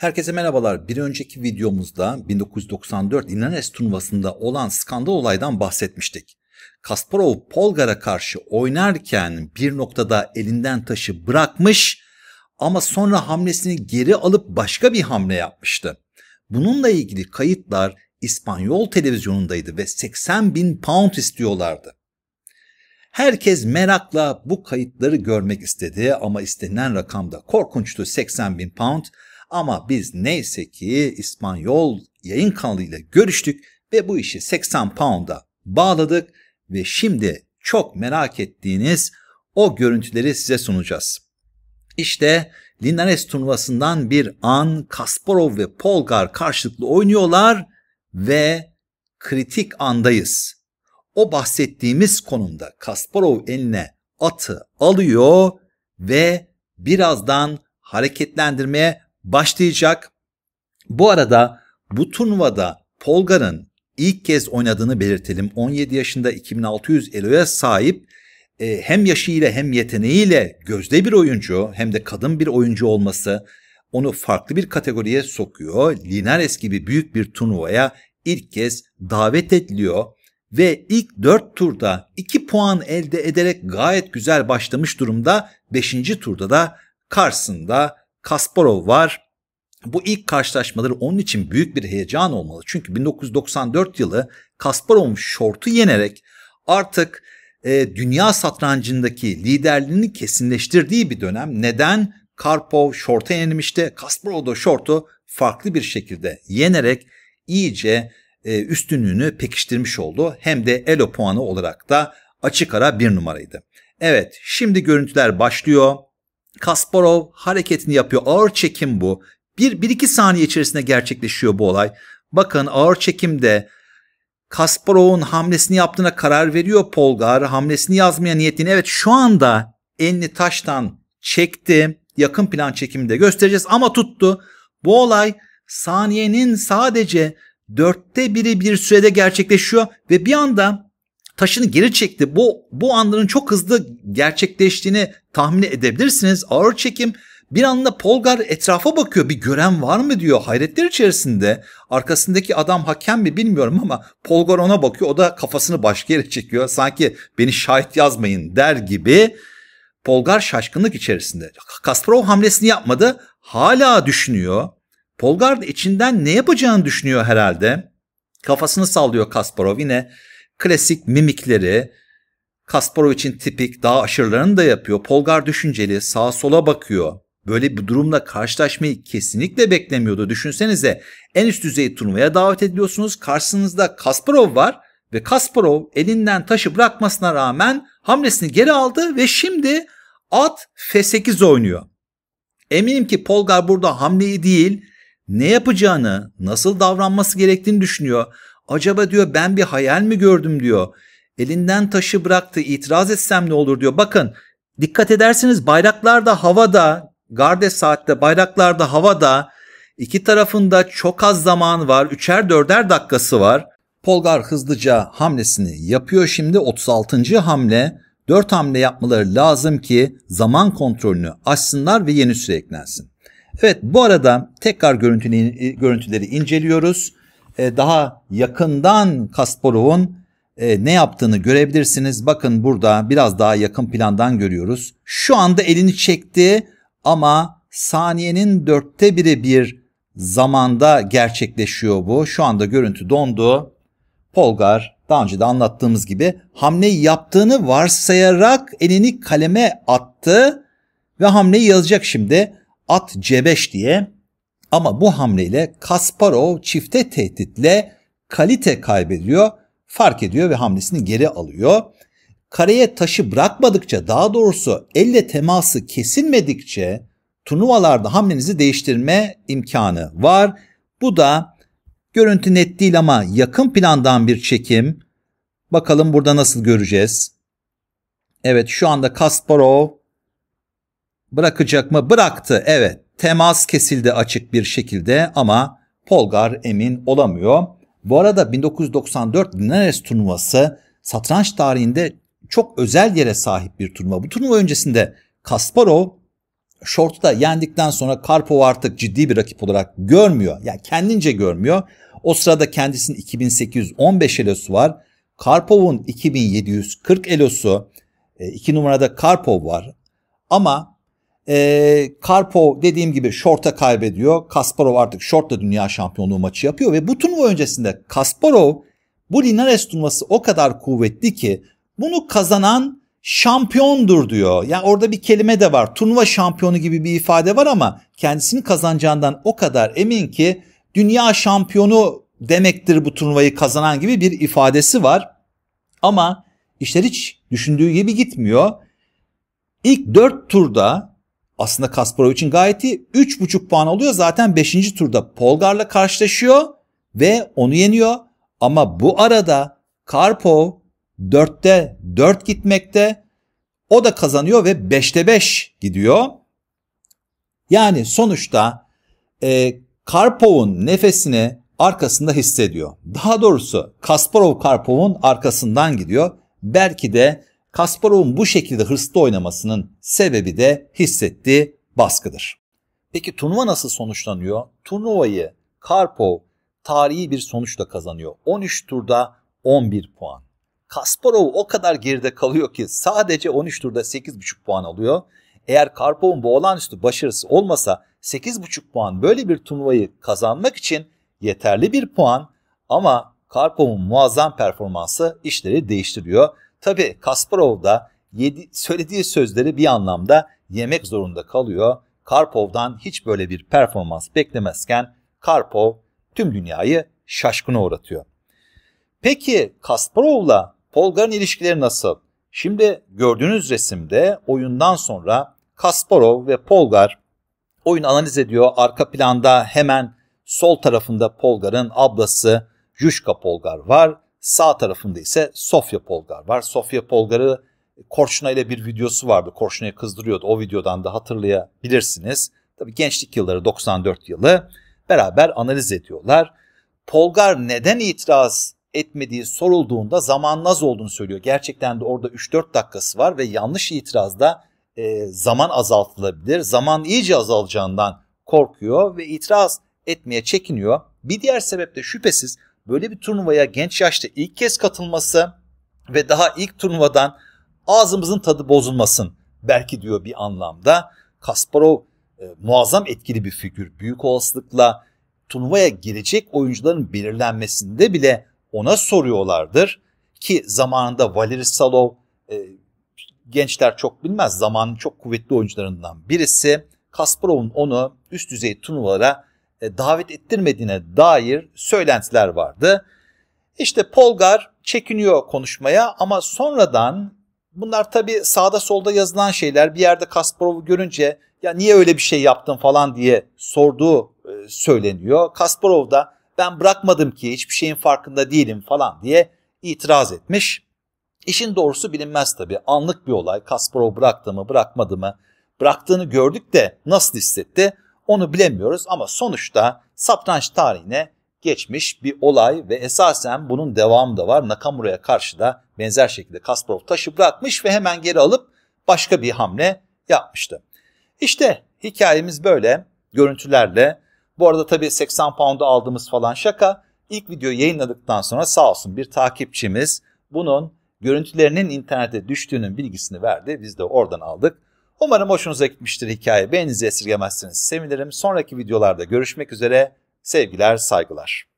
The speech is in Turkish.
Herkese merhabalar. Bir önceki videomuzda 1994 İnanes turnuvasında olan skandal olaydan bahsetmiştik. Kasparov Polgar'a karşı oynarken bir noktada elinden taşı bırakmış ama sonra hamlesini geri alıp başka bir hamle yapmıştı. Bununla ilgili kayıtlar İspanyol televizyonundaydı ve 80 bin pound istiyorlardı. Herkes merakla bu kayıtları görmek istedi ama istenen rakam da korkunçtu 80 bin pound ama biz neyse ki İspanyol yayın kanalıyla görüştük ve bu işi 80 pound'a bağladık ve şimdi çok merak ettiğiniz o görüntüleri size sunacağız. İşte Linares turnuvasından bir an Kasparov ve Polgar karşılıklı oynuyorlar ve kritik andayız. O bahsettiğimiz konumda Kasparov eline atı alıyor ve birazdan hareketlendirmeye başlayacak. Bu arada bu turnuvada Polgar'ın ilk kez oynadığını belirtelim. 17 yaşında 2600 eloya sahip e, hem yaşıyla hem yeteneğiyle gözde bir oyuncu hem de kadın bir oyuncu olması onu farklı bir kategoriye sokuyor. Linares gibi büyük bir turnuvaya ilk kez davet ediliyor ve ilk 4 turda 2 puan elde ederek gayet güzel başlamış durumda. 5. turda da karşısında Kasparov var. Bu ilk karşılaşmaları onun için büyük bir heyecan olmalı. Çünkü 1994 yılı Kasparov'un şortu yenerek artık e, dünya satrancındaki liderliğini kesinleştirdiği bir dönem. Neden? Karpov şorta yenilmişti. Kasparov da şortu farklı bir şekilde yenerek iyice e, üstünlüğünü pekiştirmiş oldu. Hem de elo puanı olarak da açık ara bir numaraydı. Evet şimdi görüntüler başlıyor. Kasparov hareketini yapıyor. Ağır çekim bu. Bir, bir iki saniye içerisinde gerçekleşiyor bu olay. Bakın ağır çekimde Kasparov'un hamlesini yaptığına karar veriyor Polgar. Hamlesini yazmaya niyetini. Evet şu anda elini taştan çekti. Yakın plan çekiminde göstereceğiz ama tuttu. Bu olay saniyenin sadece dörtte biri bir sürede gerçekleşiyor ve bir anda taşını geri çekti. Bu bu anların çok hızlı gerçekleştiğini tahmin edebilirsiniz. Ağır çekim bir anda Polgar etrafa bakıyor bir gören var mı diyor hayretler içerisinde. Arkasındaki adam hakem mi bilmiyorum ama Polgar ona bakıyor o da kafasını başka yere çekiyor. Sanki beni şahit yazmayın der gibi. Polgar şaşkınlık içerisinde. Kasparov hamlesini yapmadı hala düşünüyor. Polgar da içinden ne yapacağını düşünüyor herhalde. Kafasını sallıyor Kasparov yine klasik mimikleri, Kasparov için tipik daha aşırılarını da yapıyor. Polgar düşünceli, sağa sola bakıyor. Böyle bir durumla karşılaşmayı kesinlikle beklemiyordu. Düşünsenize en üst düzey turnuvaya davet ediliyorsunuz. Karşınızda Kasparov var ve Kasparov elinden taşı bırakmasına rağmen hamlesini geri aldı ve şimdi at F8 oynuyor. Eminim ki Polgar burada hamleyi değil ne yapacağını, nasıl davranması gerektiğini düşünüyor. Acaba diyor ben bir hayal mi gördüm diyor. Elinden taşı bıraktı itiraz etsem ne olur diyor. Bakın dikkat edersiniz bayraklar da havada, garde saatte bayraklar da havada. iki tarafında çok az zaman var. Üçer dörder dakikası var. Polgar hızlıca hamlesini yapıyor şimdi 36. hamle. 4 hamle yapmaları lazım ki zaman kontrolünü açsınlar ve yeni süre eklensin. Evet bu arada tekrar görüntüleri inceliyoruz. E, daha yakından Kasparov'un e, ne yaptığını görebilirsiniz. Bakın burada biraz daha yakın plandan görüyoruz. Şu anda elini çekti ama saniyenin dörtte biri bir zamanda gerçekleşiyor bu. Şu anda görüntü dondu. Polgar daha önce de anlattığımız gibi hamleyi yaptığını varsayarak elini kaleme attı ve hamleyi yazacak şimdi at C5 diye. Ama bu hamleyle Kasparov çifte tehditle kalite kaybediyor, fark ediyor ve hamlesini geri alıyor. Kareye taşı bırakmadıkça daha doğrusu elle teması kesilmedikçe turnuvalarda hamlenizi değiştirme imkanı var. Bu da görüntü net değil ama yakın plandan bir çekim. Bakalım burada nasıl göreceğiz. Evet şu anda Kasparov bırakacak mı? Bıraktı evet. Temas kesildi açık bir şekilde ama Polgar emin olamıyor. Bu arada 1994 Linares turnuvası satranç tarihinde çok özel yere sahip bir turnuva. Bu turnuva öncesinde Kasparov Short'ta yendikten sonra Karpov artık ciddi bir rakip olarak görmüyor. Yani kendince görmüyor. O sırada kendisinin 2815 elosu var. Karpov'un 2740 elosu. 2 e, numarada Karpov var. Ama e, Karpov dediğim gibi şorta kaybediyor. Kasparov artık şortla dünya şampiyonluğu maçı yapıyor ve bu turnuva öncesinde Kasparov bu Linares turnuvası o kadar kuvvetli ki bunu kazanan şampiyondur diyor. Yani orada bir kelime de var. Turnuva şampiyonu gibi bir ifade var ama kendisini kazanacağından o kadar emin ki dünya şampiyonu demektir bu turnuvayı kazanan gibi bir ifadesi var. Ama işler hiç düşündüğü gibi gitmiyor. İlk 4 turda aslında Kasparov için gayet iyi. 3,5 puan oluyor. Zaten 5. turda Polgar'la karşılaşıyor ve onu yeniyor. Ama bu arada Karpov 4'te 4 gitmekte. O da kazanıyor ve 5'te 5 gidiyor. Yani sonuçta e, Karpov'un nefesini arkasında hissediyor. Daha doğrusu Kasparov Karpov'un arkasından gidiyor. Belki de Kasparov'un bu şekilde hırslı oynamasının sebebi de hissettiği baskıdır. Peki turnuva nasıl sonuçlanıyor? Turnuvayı Karpov tarihi bir sonuçla kazanıyor. 13 turda 11 puan. Kasparov o kadar geride kalıyor ki sadece 13 turda 8,5 puan alıyor. Eğer Karpov'un bu olağanüstü başarısı olmasa 8,5 puan böyle bir turnuvayı kazanmak için yeterli bir puan ama Karpov'un muazzam performansı işleri değiştiriyor. Tabi Kasparov da yedi, söylediği sözleri bir anlamda yemek zorunda kalıyor. Karpov'dan hiç böyle bir performans beklemezken Karpov tüm dünyayı şaşkına uğratıyor. Peki Kasparov'la Polgar'ın ilişkileri nasıl? Şimdi gördüğünüz resimde oyundan sonra Kasparov ve Polgar oyun analiz ediyor. Arka planda hemen sol tarafında Polgar'ın ablası Yushka Polgar var. Sağ tarafında ise Sofya Polgar var. Sofya Polgar'ı e, Korçuna ile bir videosu vardı. Korçuna'yı kızdırıyordu. O videodan da hatırlayabilirsiniz. Tabii gençlik yılları 94 yılı beraber analiz ediyorlar. Polgar neden itiraz etmediği sorulduğunda zaman zamanlaz olduğunu söylüyor. Gerçekten de orada 3-4 dakikası var ve yanlış itirazda e, zaman azaltılabilir. Zaman iyice azalacağından korkuyor ve itiraz etmeye çekiniyor. Bir diğer sebep de şüphesiz böyle bir turnuvaya genç yaşta ilk kez katılması ve daha ilk turnuvadan ağzımızın tadı bozulmasın belki diyor bir anlamda. Kasparov e, muazzam etkili bir figür. Büyük olasılıkla turnuvaya girecek oyuncuların belirlenmesinde bile ona soruyorlardır. Ki zamanında Valeri Salov e, gençler çok bilmez zamanın çok kuvvetli oyuncularından birisi. Kasparov'un onu üst düzey turnuvalara e, davet ettirmediğine dair söylentiler vardı. İşte Polgar çekiniyor konuşmaya ama sonradan bunlar tabi sağda solda yazılan şeyler bir yerde Kasparov'u görünce ya niye öyle bir şey yaptın falan diye sorduğu e, söyleniyor. Kasparov da ben bırakmadım ki hiçbir şeyin farkında değilim falan diye itiraz etmiş. İşin doğrusu bilinmez tabi anlık bir olay Kasparov bıraktı mı bırakmadı mı bıraktığını gördük de nasıl hissetti onu bilemiyoruz ama sonuçta satranç tarihine geçmiş bir olay ve esasen bunun devamı da var. Nakamura'ya karşı da benzer şekilde Kasparov taşı bırakmış ve hemen geri alıp başka bir hamle yapmıştı. İşte hikayemiz böyle görüntülerle. Bu arada tabii 80 pound'u aldığımız falan şaka. İlk video yayınladıktan sonra sağ olsun bir takipçimiz bunun görüntülerinin internete düştüğünün bilgisini verdi. Biz de oradan aldık. Umarım hoşunuza gitmiştir hikaye. Beğeninizi esirgemezsiniz. Sevinirim. Sonraki videolarda görüşmek üzere. Sevgiler, saygılar.